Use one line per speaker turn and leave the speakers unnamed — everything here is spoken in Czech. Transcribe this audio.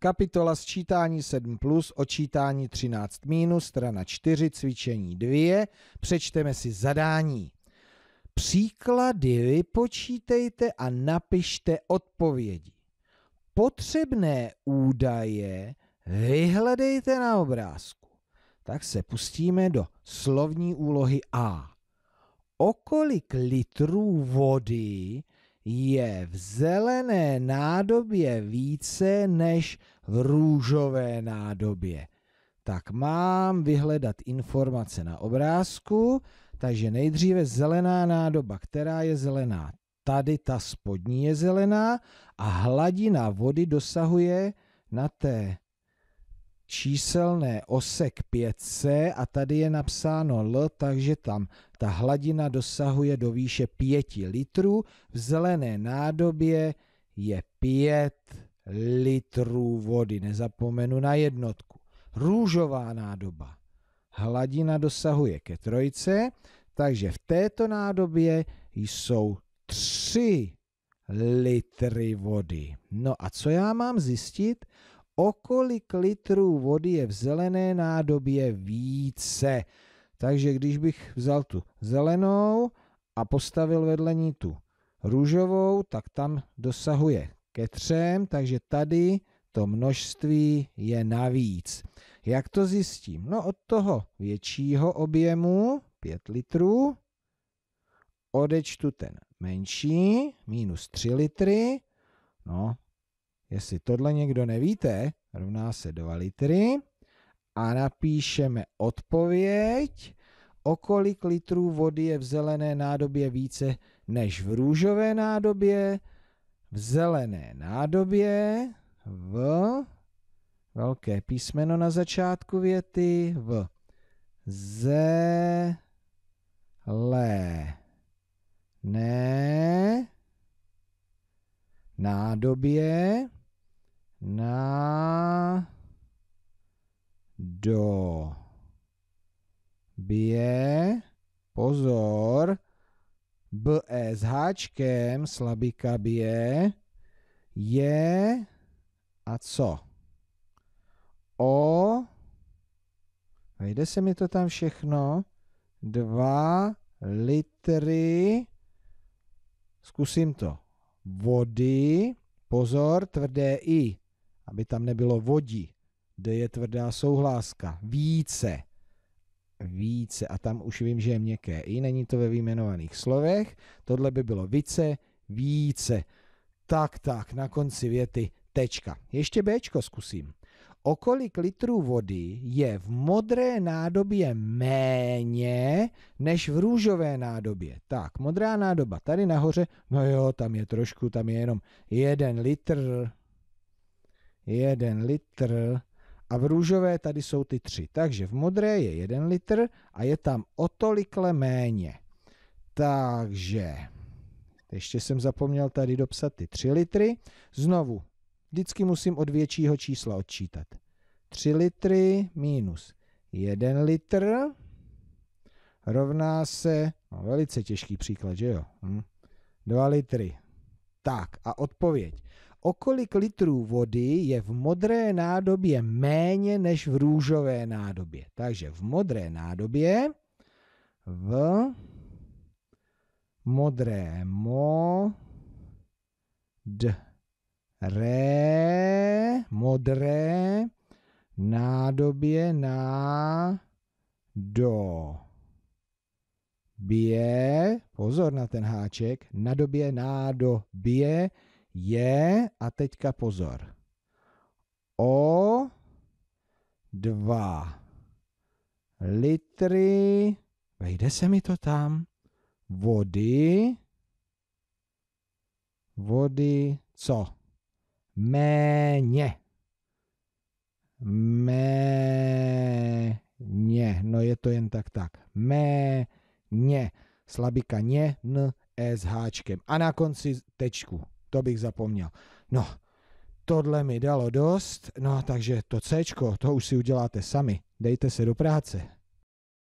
Kapitola sčítání 7 plus, očítání 13 minus, strana 4, cvičení 2. Přečteme si zadání. Příklady vypočítejte a napište odpovědi. Potřebné údaje vyhledejte na obrázku. Tak se pustíme do slovní úlohy A. O kolik litrů vody je v zelené nádobě více než v růžové nádobě. Tak mám vyhledat informace na obrázku, takže nejdříve zelená nádoba, která je zelená. Tady ta spodní je zelená a hladina vody dosahuje na té číselné osek 5 pětce a tady je napsáno L, takže tam ta hladina dosahuje do výše 5 litrů, v zelené nádobě je 5 litrů vody, nezapomenu na jednotku. Růžová nádoba. Hladina dosahuje ke trojce, takže v této nádobě jsou 3 litry vody. No a co já mám zjistit? O kolik litrů vody je v zelené nádobě více? Takže když bych vzal tu zelenou a postavil vedle ní tu růžovou, tak tam dosahuje ke třem, takže tady to množství je navíc. Jak to zjistím? No od toho většího objemu, 5 litrů, odečtu ten menší, minus 3 litry, no, jestli tohle někdo nevíte, rovná se 2 litry, a napíšeme odpověď, o kolik litrů vody je v zelené nádobě více než v růžové nádobě, v zelené nádobě, v, velké písmeno na začátku věty, v zelé ne nádobě, na do bě, pozor, BE s háčkem, slabika bije, je a co? O, vejde se mi to tam všechno, dva litry, zkusím to, vody, pozor, tvrdé I, aby tam nebylo vodí. D je tvrdá souhláska. Více. Více. A tam už vím, že je měkké. I není to ve vyjmenovaných slovech. Tohle by bylo více, více. Tak, tak, na konci věty tečka. Ještě Bčko zkusím. O kolik litrů vody je v modré nádobě méně než v růžové nádobě? Tak, modrá nádoba tady nahoře, no jo, tam je trošku, tam je jenom jeden litr, jeden litr, a v růžové tady jsou ty tři. Takže v modré je 1 litr a je tam o tolikle méně. Takže ještě jsem zapomněl tady dopsat ty 3 litry. Znovu, vždycky musím od většího čísla odčítat. 3 litry minus 1 litr rovná se, no velice těžký příklad, že jo? Hm? litry. Tak a odpověď o kolik litrů vody je v modré nádobě méně než v růžové nádobě. Takže v modré nádobě v modré mo d re modré nádobě na do bě, pozor na ten háček, na době, nádo, bě, je, a teďka pozor, o dva litry, vejde se mi to tam, vody, vody co? Méně. Méně. No je to jen tak tak. Méně. Slabika ně, n, e s háčkem. A na konci tečku to bych zapomněl. No, tohle mi dalo dost, no takže to C, to už si uděláte sami. Dejte se do práce.